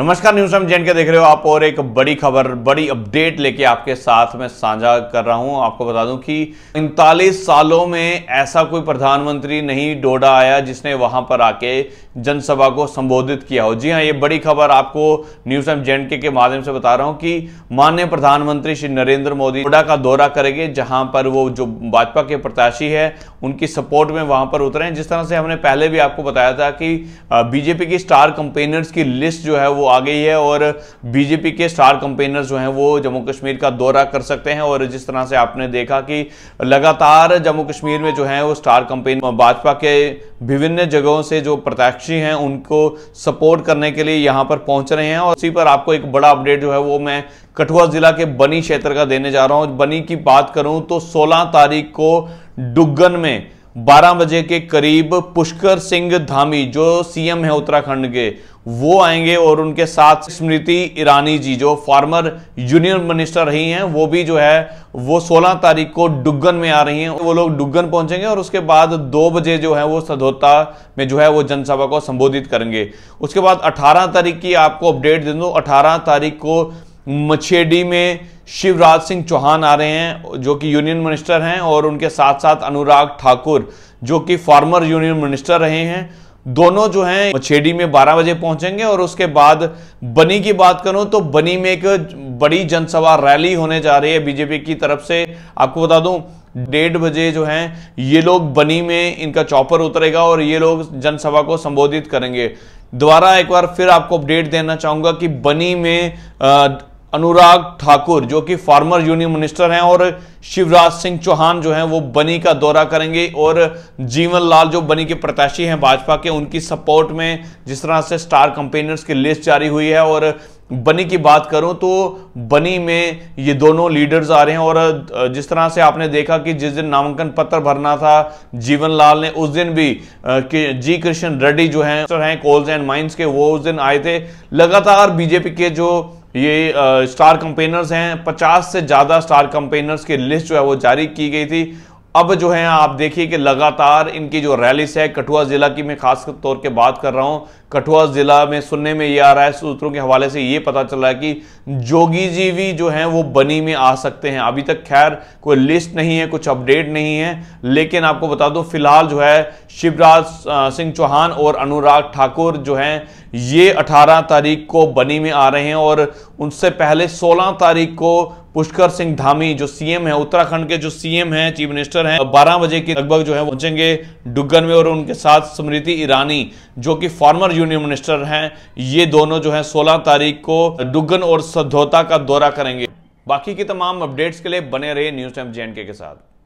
नमस्कार न्यूज हम जैन के देख रहे हो आप और एक बड़ी खबर बड़ी अपडेट लेके आपके साथ में साझा कर रहा हूं आपको बता दूं कि उनतालीस सालों में ऐसा कोई प्रधानमंत्री नहीं डोडा आया जिसने वहां पर आके जनसभा को संबोधित किया हो जी हाँ ये बड़ी खबर आपको न्यूज एम जैन के, के माध्यम से बता रहा हूं कि माननीय प्रधानमंत्री श्री नरेंद्र मोदी डोडा का दौरा करेंगे जहां पर वो जो भाजपा के प्रत्याशी है उनकी सपोर्ट में वहां पर उतरे जिस तरह से हमने पहले भी आपको बताया था कि बीजेपी की स्टार कंपेनर्स की लिस्ट जो है वो आ गई है और बीजेपी के स्टार कंपेनर जो हैं वो जम्मू कश्मीर का दौरा कर सकते हैं और जिस तरह से आपने देखा कि लगातार जम्मू कश्मीर में जो है वो स्टार कंपेन भाजपा के विभिन्न जगहों से जो प्रत्याशी हैं उनको सपोर्ट करने के लिए यहाँ पर पहुंच रहे हैं और इसी पर आपको एक बड़ा अपडेट जो है वो मैं कठुआ जिला के बनी क्षेत्र का देने जा रहा हूँ बनी की बात करूँ तो सोलह तारीख को डुग्गन में 12 बजे के करीब पुष्कर सिंह धामी जो सीएम है उत्तराखंड के वो आएंगे और उनके साथ स्मृति ईरानी जी जो फॉर्मर यूनियन मिनिस्टर रही हैं वो भी जो है वो 16 तारीख को डुग्गन में आ रही हैं वो लोग डुग्गन पहुंचेंगे और उसके बाद 2 बजे जो है वो सदोता में जो है वो जनसभा को संबोधित करेंगे उसके बाद 18 तारीख की आपको अपडेट दे दूँ अठारह तारीख को मछेडी में शिवराज सिंह चौहान आ रहे हैं जो कि यूनियन मिनिस्टर हैं और उनके साथ साथ अनुराग ठाकुर जो कि फॉर्मर यूनियन मिनिस्टर रहे हैं दोनों जो हैं छेड़ी में 12 बजे पहुंचेंगे और उसके बाद बनी की बात करूं तो बनी में एक बड़ी जनसभा रैली होने जा रही है बीजेपी की तरफ से आपको बता दूं डेढ़ बजे जो हैं ये लोग बनी में इनका चौपर उतरेगा और ये लोग जनसभा को संबोधित करेंगे दोबारा एक बार फिर आपको अपडेट देना चाहूँगा कि बनी में अनुराग ठाकुर जो कि फार्मर यूनियन मिनिस्टर हैं और शिवराज सिंह चौहान जो हैं वो बनी का दौरा करेंगे और जीवन लाल जो बनी के प्रत्याशी हैं भाजपा के उनकी सपोर्ट में जिस तरह से स्टार कंपेनर्स की लिस्ट जारी हुई है और बनी की बात करूं तो बनी में ये दोनों लीडर्स आ रहे हैं और जिस तरह से आपने देखा कि जिस दिन नामांकन पत्र भरना था जीवन लाल ने उस दिन भी कि जी कृष्ण रेड्डी जो हैं कोल्स एंड माइंस के वो उस दिन आए थे लगातार बीजेपी के जो ये स्टार कंपेनर्स हैं 50 से ज़्यादा स्टार कंपेनर्स की लिस्ट जो है वो जारी की गई थी अब जो है आप देखिए कि लगातार इनकी जो रैलीस है कठुआ ज़िला की मैं खास तौर के बात कर रहा हूं कठुआ ज़िला में सुनने में ये आ रहा है सूत्रों के हवाले से ये पता चला है कि जोगी जी भी जो हैं वो बनी में आ सकते हैं अभी तक खैर कोई लिस्ट नहीं है कुछ अपडेट नहीं है लेकिन आपको बता दो फिलहाल जो है शिवराज सिंह चौहान और अनुराग ठाकुर जो हैं ये 18 तारीख को बनी में आ रहे हैं और उनसे पहले 16 तारीख को पुष्कर सिंह धामी जो सीएम है उत्तराखंड के जो सीएम हैं चीफ मिनिस्टर हैं बारह बजे के लगभग जो है पहुंचेंगे डुग्गन में और उनके साथ स्मृति ईरानी जो कि फॉर्मर यूनियन मिनिस्टर हैं ये दोनों जो है 16 तारीख को डुग्गन और सद्धोता का दौरा करेंगे बाकी की तमाम अपडेट्स के लिए बने रहे न्यूज टाइम जे के साथ